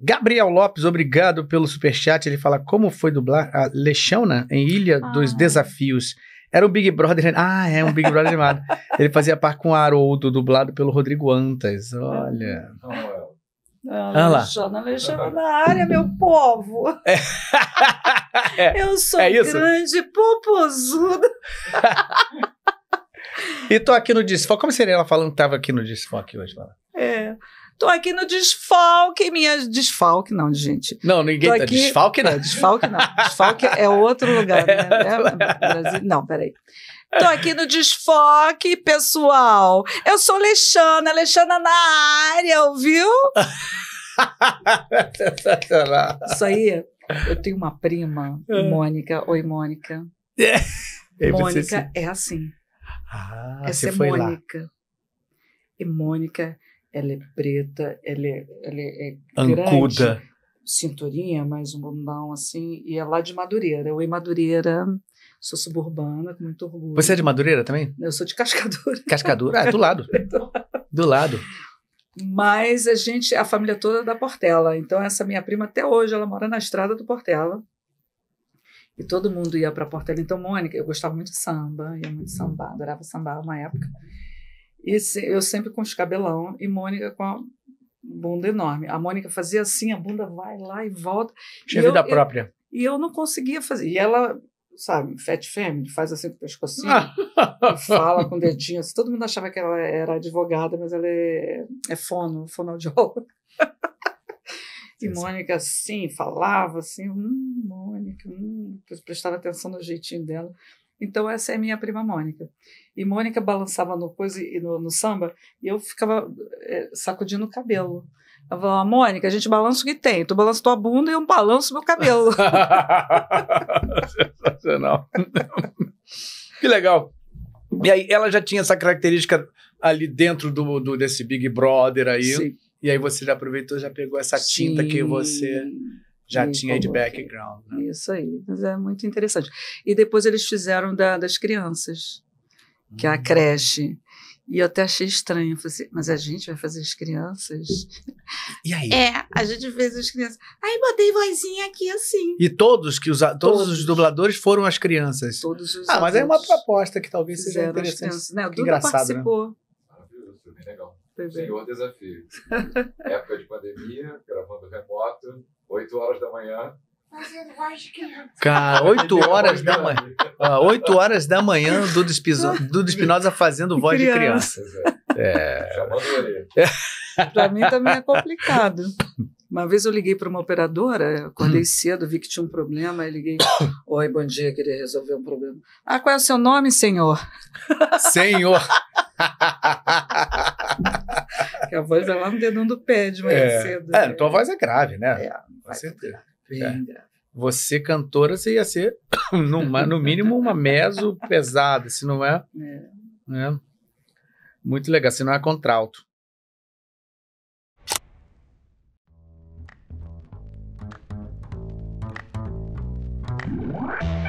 Gabriel Lopes, obrigado pelo superchat. Ele fala como foi dublar a Lechona em Ilha ah. dos Desafios. Era o Big Brother. Né? Ah, é um Big Brother animado. Ele fazia par com o Haroldo, dublado pelo Rodrigo Antas. Olha. Ah, Alexandre, na área, meu povo. É. É. Eu sou é grande popozuda. e tô aqui no desfoque. Como seria ela falando que tava aqui no desfoque hoje? Fala. É. Tô aqui no desfalque, minha. Desfalque, não, gente. Não, ninguém. Tô tá aqui... Desfalque não. É, desfalque não. Desfalque é outro lugar, é né? É, é, Brasil... Não, peraí. Tô aqui no desfoque, pessoal. Eu sou Alexandra, Alexandra na área, ouviu? Isso aí, eu tenho uma prima, é. Mônica. Oi, Mônica. Mônica é assim. Ah, Essa é Mônica. Lá. E Mônica ela é preta, ela é, ela é, é Ancuda. Grande, cinturinha, mais um bundão assim, e é lá de Madureira. Eu em Madureira, sou suburbana, com muito orgulho. Você é de Madureira também? Eu sou de Cascadura. Cascadura, ah, é do lado. É do lado. Mas a gente, a família toda é da Portela. Então essa minha prima até hoje ela mora na estrada do Portela. E todo mundo ia para Portela. Então Mônica, eu gostava muito de samba, ia muito sambar, adorava sambar uma época. E se, eu sempre com os cabelão e Mônica com a bunda enorme. A Mônica fazia assim, a bunda vai lá e volta. Tinha vida eu, própria. Eu, e eu não conseguia fazer. E ela, sabe, fat family, faz assim com o pescocinho, fala com o dedinho. Assim. Todo mundo achava que ela era advogada, mas ela é, é fono, fonoaudióloga. E Mônica, assim, falava assim, hum, Mônica, hum, prestava atenção no jeitinho dela. Então essa é minha prima Mônica. E Mônica balançava no coisa e no, no samba e eu ficava é, sacudindo o cabelo. Ela falava, Mônica, a gente balança o que tem. Tu balança tua bunda e eu balanço meu cabelo. Sensacional. que legal. E aí ela já tinha essa característica ali dentro do, do desse Big Brother aí. Sim. E aí você já aproveitou, já pegou essa tinta que você já e tinha aí de background. Né? Isso aí, mas é muito interessante. E depois eles fizeram da, das crianças, que hum. é a hum. creche. E eu até achei estranho. Falei assim, mas a gente vai fazer as crianças? E aí? É, a gente fez as crianças. Aí botei vozinha aqui assim. E todos que os, todos, todos. os dubladores foram as crianças. Todos os Ah, mas é uma proposta que talvez seja interessante. Né? O Duda participou. Né? Maravilhoso, foi bem legal. Foi bem. Senhor desafio. é pandemia, gravando remoto, 8 horas da manhã. Fazendo Cara, 8 horas da manhã. 8 ah, horas da manhã, Dudu Espinosa, fazendo voz criança. de criança. É. é. Para mim também é complicado. Uma vez eu liguei para uma operadora, acordei hum. cedo, vi que tinha um problema, aí liguei. Oi, bom dia, queria resolver um problema. Ah, qual é o seu nome, senhor? Senhor que a voz é lá no dedão do pé de manhã é. cedo. É, né? tua voz é grave, né? É, com é certeza. Bem é. grave. Você, cantora, você ia ser, no mínimo, uma meso pesada, se não é. é. Né? Muito legal, se não é contralto. What?